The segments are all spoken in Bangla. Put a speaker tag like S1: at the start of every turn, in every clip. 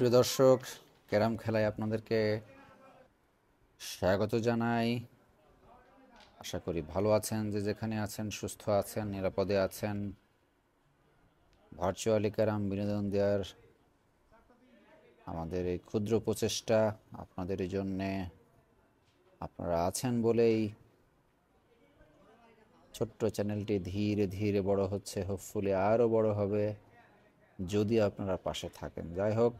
S1: প্রিয় দর্শক ক্যারাম খেলায় আপনাদেরকে স্বাগত জানাই আশা করি ভালো আছেন যে যেখানে আছেন সুস্থ আছেন নিরাপদে আছেন ভার্চুয়ালি ক্যারাম বিনোদন দেওয়ার আমাদের এই ক্ষুদ্র প্রচেষ্টা আপনাদের জন্যে আপনারা আছেন বলেই ছোট্ট চ্যানেলটি ধীরে ধীরে বড় হচ্ছে হোপফুলি আরও বড় হবে যদি আপনারা পাশে থাকেন যাই হোক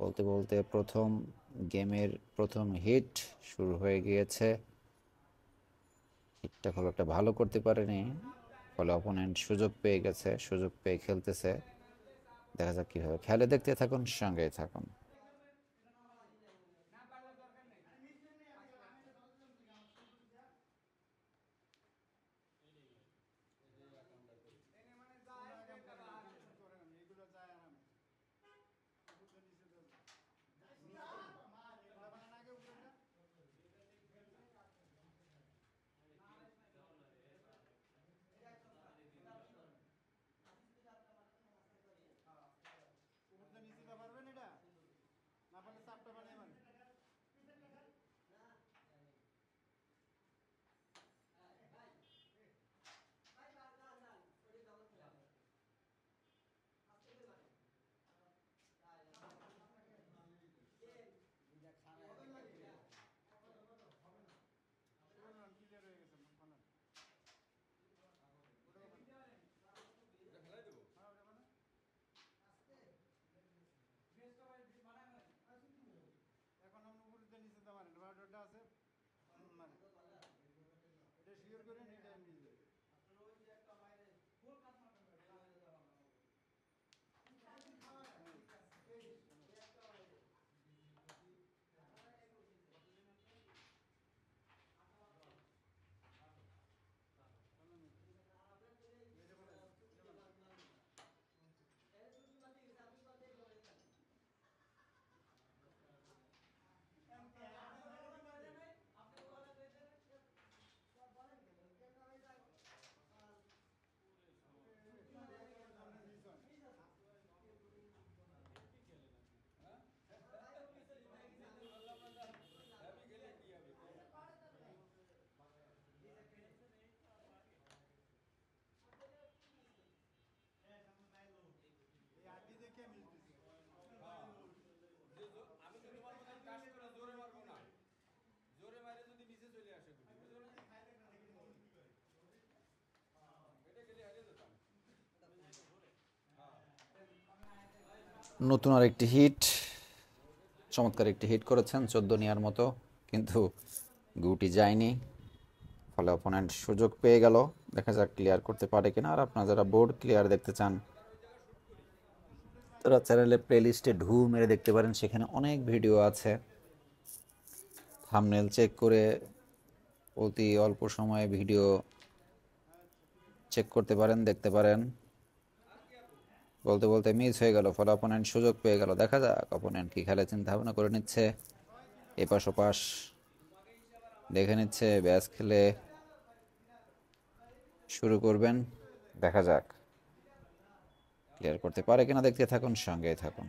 S1: বলতে বলতে প্রথম গেমের প্রথম হিট শুরু হয়ে গিয়েছে হিটটা খুব একটা ভালো করতে পারেনি ফলে অপোনেন্ট সুযোগ পেয়ে গেছে সুযোগ পেয়ে খেলতেছে দেখা যাক কীভাবে খেলে দেখতে থাকুন সঙ্গেই থাকুন you're good in here. নতুন আর একটি হিট চমৎকার একটি হিট করেছেন চোদ্দ নেওয়ার মতো কিন্তু গুটি যায়নি ফলে অপোনেন্ট সুযোগ পেয়ে গেল দেখা যাক ক্লিয়ার করতে পারে কিনা আর আপনারা যারা বোর্ড ক্লিয়ার দেখতে চান তারা চ্যানেলে প্লেলিস্টে ঢু মেরে দেখতে পারেন সেখানে অনেক ভিডিও আছে থামনেল চেক করে অতি অল্প সময়ে ভিডিও চেক করতে পারেন দেখতে পারেন বলতে বলতে মিস হয়ে গেল ফলে অপোনেন্ট সুযোগ পেয়ে গেল দেখা যাক অপোনেন্ট কি খেলে চিন্তা ভাবনা করে নিচ্ছে এপাশ ওপাশ দেখে নিচ্ছে ব্যাস খেলে শুরু করবেন দেখা যাক ক্লিয়ার করতে পারে কিনা দেখতে থাকুন সঙ্গে থাকুন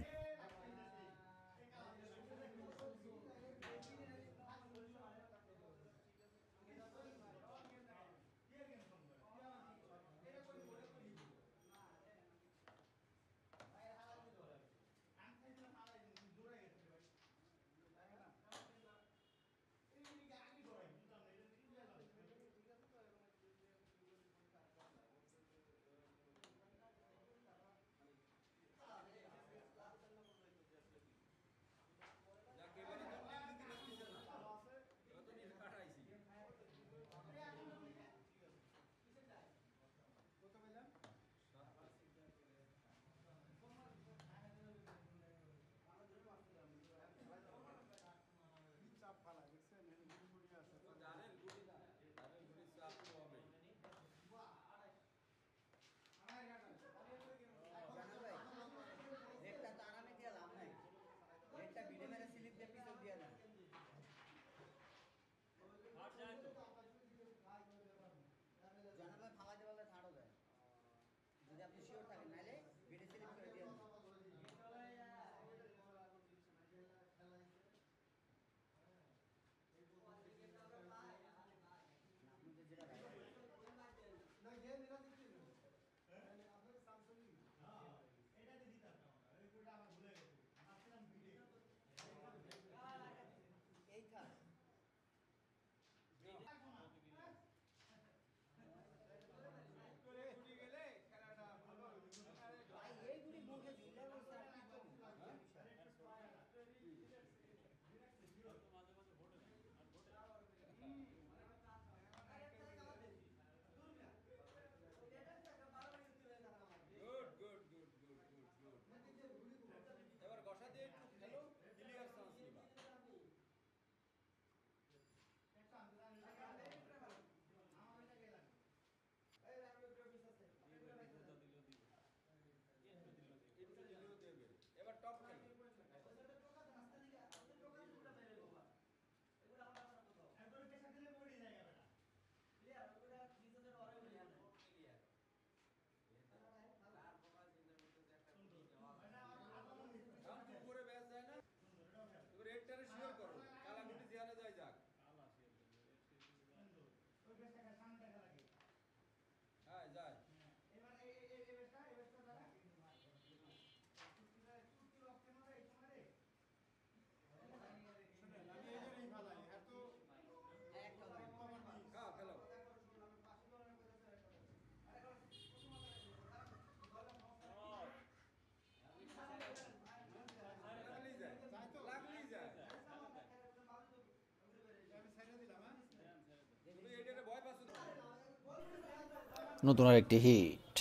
S1: নতুন আর একটি হিট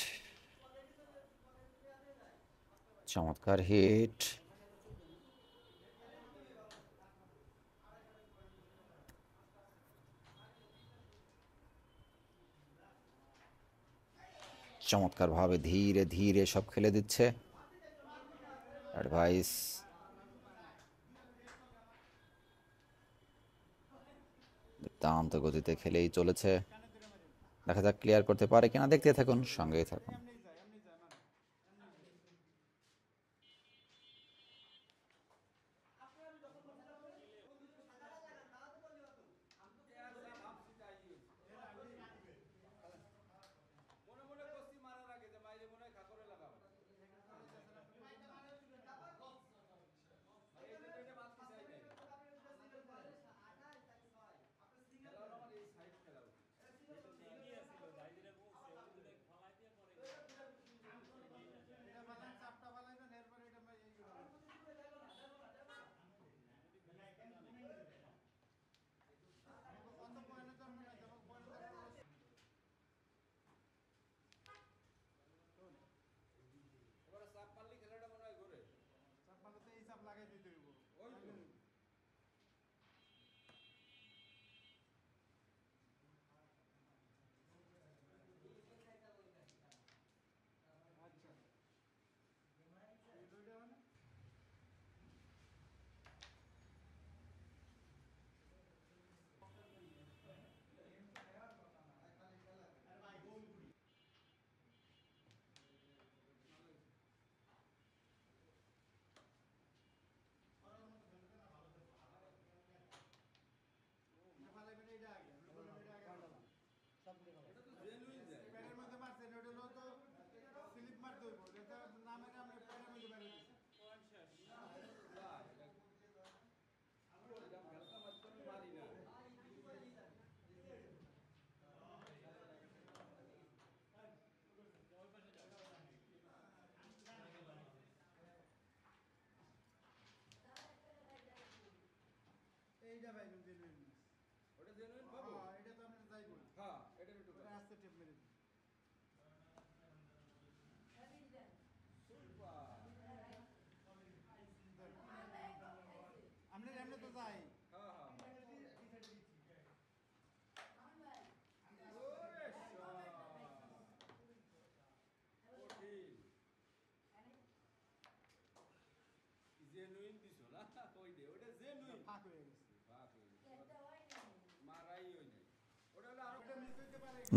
S1: চমৎকার হিট চমৎকারভাবে ধীরে ধীরে সব খেলে দিচ্ছে অ্যাডভাইস দুর্দান্ত গতিতে খেলেই চলেছে দেখা যাক ক্লিয়ার করতে পারে কিনা দেখতে থাকুন সঙ্গেই থাকুন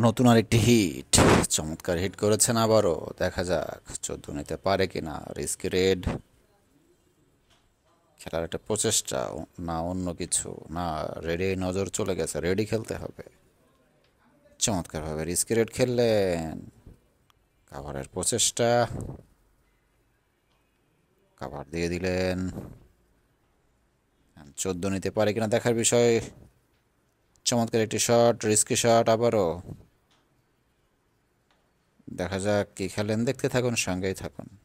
S1: নতুন আরেকটি হিট চমৎকার হিট করেছেন আবারও দেখা যাক চোদ্দ নিতে পারে কিনা রিস্ক রিস্কি রেড খেলার একটা প্রচেষ্টা না অন্য কিছু না রেডে নজর চলে গেছে রেডি খেলতে হবে চমৎকারভাবে রিস্কি রেড খেললেন কাভারের প্রচেষ্টা কাভার দিয়ে দিলেন চোদ্দ নিতে পারে কিনা দেখার বিষয় চমৎকার একটি শট রিস্কি শট আবারও দেখা যাক কী খেলেন দেখতে থাকুন সঙ্গেই থাকুন